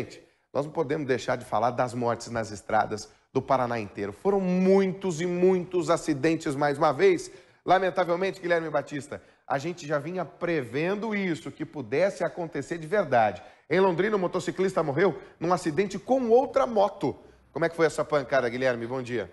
Gente, nós não podemos deixar de falar das mortes nas estradas do Paraná inteiro. Foram muitos e muitos acidentes mais uma vez. Lamentavelmente, Guilherme Batista, a gente já vinha prevendo isso, que pudesse acontecer de verdade. Em Londrina, um motociclista morreu num acidente com outra moto. Como é que foi essa pancada, Guilherme? Bom dia.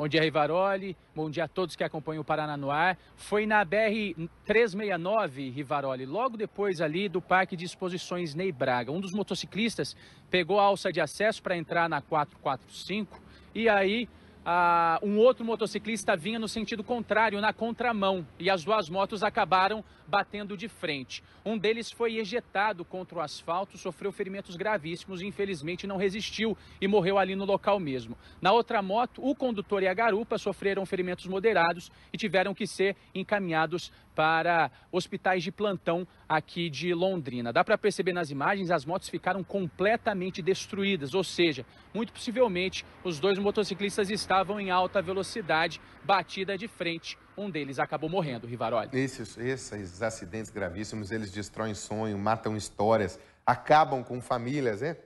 Bom dia, Rivaroli. Bom dia a todos que acompanham o Paraná no Ar. Foi na BR-369, Rivaroli, logo depois ali do Parque de Exposições Ney Braga. Um dos motociclistas pegou a alça de acesso para entrar na 445 e aí ah, um outro motociclista vinha no sentido contrário, na contramão, e as duas motos acabaram batendo de frente. Um deles foi ejetado contra o asfalto, sofreu ferimentos gravíssimos e infelizmente não resistiu e morreu ali no local mesmo. Na outra moto, o condutor e a garupa sofreram ferimentos moderados e tiveram que ser encaminhados para hospitais de plantão aqui de Londrina. Dá para perceber nas imagens, as motos ficaram completamente destruídas, ou seja, muito possivelmente os dois motociclistas estão estavam em alta velocidade, batida de frente. Um deles acabou morrendo, Rivaroli. Esses, esses acidentes gravíssimos, eles destroem sonho, matam histórias, acabam com famílias, né?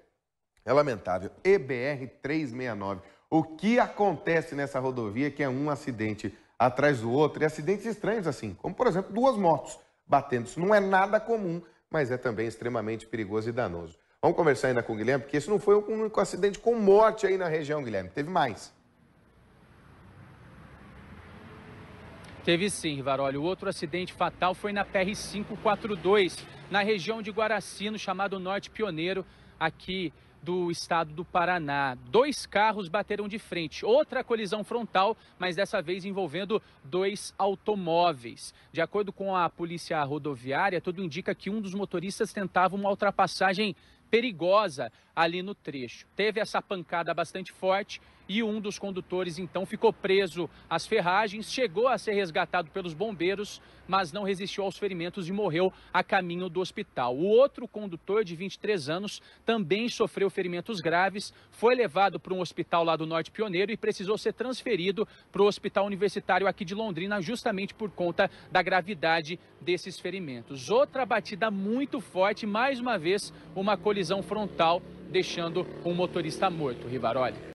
É lamentável. EBR 369. O que acontece nessa rodovia que é um acidente atrás do outro e acidentes estranhos assim, como por exemplo duas motos batendo. Isso não é nada comum, mas é também extremamente perigoso e danoso. Vamos conversar ainda com o Guilherme, porque esse não foi o único acidente com morte aí na região, Guilherme. Teve mais. Teve sim, O Outro acidente fatal foi na PR-542, na região de Guaracino, chamado Norte Pioneiro, aqui do estado do Paraná. Dois carros bateram de frente. Outra colisão frontal, mas dessa vez envolvendo dois automóveis. De acordo com a polícia rodoviária, tudo indica que um dos motoristas tentava uma ultrapassagem perigosa ali no trecho. Teve essa pancada bastante forte e um dos condutores então ficou preso às ferragens, chegou a ser resgatado pelos bombeiros, mas não resistiu aos ferimentos e morreu a caminho do hospital. O outro condutor de 23 anos também sofreu ferimentos graves, foi levado para um hospital lá do Norte Pioneiro e precisou ser transferido para o Hospital Universitário aqui de Londrina justamente por conta da gravidade desses ferimentos. Outra batida muito forte, mais uma vez uma colisão colisão frontal, deixando um motorista morto. Rivaroli.